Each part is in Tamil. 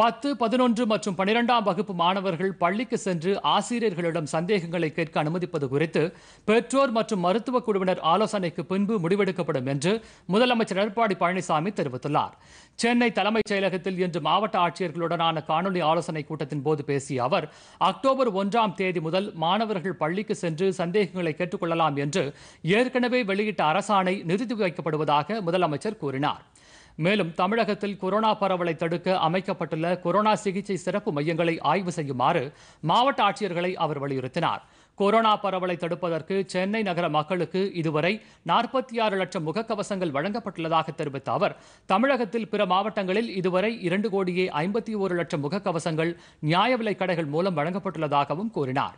பத்து பதினொன்று மற்றும் பனிரெண்டாம் வகுப்பு மாணவர்கள் பள்ளிக்கு சென்று ஆசிரியர்களிடம் சந்தேகங்களை கேட்க அனுமதிப்பது குறித்து பெற்றோர் மற்றும் மருத்துவக் குழுவினர் ஆலோசனைக்கு பின்பு முடிவெடுக்கப்படும் என்று முதலமைச்சர் எடப்பாடி பழனிசாமி தெரிவித்துள்ளார் சென்னை தலைமைச் செயலகத்தில் இன்று மாவட்ட ஆட்சியர்களுடனான காணொலி ஆலோசனைக் கூட்டத்தின் போது பேசிய அவர் அக்டோபர் ஒன்றாம் தேதி முதல் மாணவர்கள் பள்ளிக்கு சென்று சந்தேகங்களை கேட்டுக்கொள்ளலாம் என்று ஏற்கனவே வெளியிட்ட அரசாணை நிறுத்தி வைக்கப்படுவதாக முதலமைச்சர் கூறினார் மேலும் தமிழகத்தில் கொரோனா பரவலை தடுக்க அமைக்கப்பட்டுள்ள கொரோனா சிகிச்சை சிறப்பு மையங்களை ஆய்வு செய்யுமாறு மாவட்ட ஆட்சியர்களை அவர் வலியுறுத்தினார் கொரோனா பரவலை தடுப்பதற்கு சென்னை நகர மக்களுக்கு இதுவரை நாற்பத்தி ஆறு லட்சம் முகக்கவசங்கள் வழங்கப்பட்டுள்ளதாக தெரிவித்த அவர் தமிழகத்தில் பிற மாவட்டங்களில் இதுவரை இரண்டு கோடியே ஐம்பத்தி ஒரு லட்சம் முகக்கவசங்கள் நியாய விலைக் கடைகள் மூலம் வழங்கப்பட்டுள்ளதாகவும் கூறினார்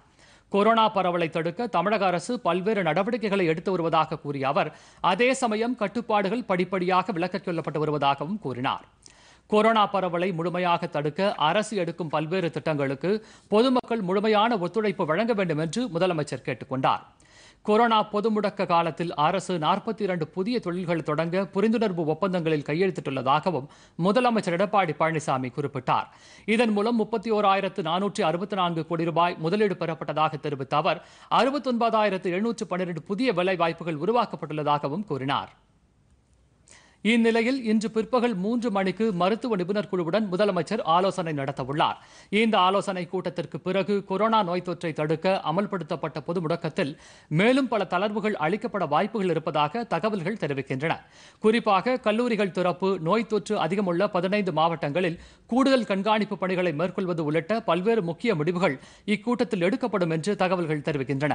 கொரோனா பரவலை தடுக்க தமிழக அரசு பல்வேறு நடவடிக்கைகளை எடுத்து வருவதாக கூறிய அவர் அதே சமயம் கட்டுப்பாடுகள் படிப்படியாக விலக்கிக் கொள்ளப்பட்டு வருவதாகவும் கூறினார் கொரோனா பரவலை முழுமையாக தடுக்க அரசு எடுக்கும் பல்வேறு திட்டங்களுக்கு பொதுமக்கள் முழுமையான ஒத்துழைப்பு வழங்க வேண்டும் என்று முதலமைச்சர் கேட்டுக்கொண்டார் கொரோனா பொது முடக்க காலத்தில் அரசு நாற்பத்தி இரண்டு புதிய தொழில்கள் தொடங்க புரிந்துணர்வு ஒப்பந்தங்களில் கையெழுத்திட்டுள்ளதாகவும் முதலமைச்சர் எடப்பாடி பழனிசாமி குறிப்பிட்டார் இதன் மூலம் முப்பத்தி ஓராயிரத்து நானூற்றி அறுபத்தி நான்கு கோடி ரூபாய் முதலீடு பெறப்பட்டதாக தெரிவித்த அவர் ஒன்பதாயிரத்து எழுநூற்று பன்னிரண்டு புதிய வேலை வாய்ப்புகள் உருவாக்கப்பட்டுள்ளதாகவும் கூறினார் இந்நிலையில் இன்று பிற்பகல் மூன்று மணிக்கு மருத்துவ நிபுணர் குழுவுடன் முதலமைச்சர் ஆலோசனை நடத்தவுள்ளார் இந்த ஆலோசனை கூட்டத்திற்கு பிறகு கொரோனா நோய் தொற்றை தடுக்க அமல்படுத்தப்பட்ட பொது முடக்கத்தில் மேலும் பல தளர்வுகள் அளிக்கப்பட வாய்ப்புகள் இருப்பதாக தகவல்கள் தெரிவிக்கின்றன குறிப்பாக கல்லூரிகள் திறப்பு நோய் தொற்று அதிகமுள்ள பதினைந்து மாவட்டங்களில் கூடுதல் கண்காணிப்பு பணிகளை மேற்கொள்வது உள்ளிட்ட பல்வேறு முக்கிய முடிவுகள் இக்கூட்டத்தில் எடுக்கப்படும் என்று தகவல்கள் தெரிவிக்கின்றன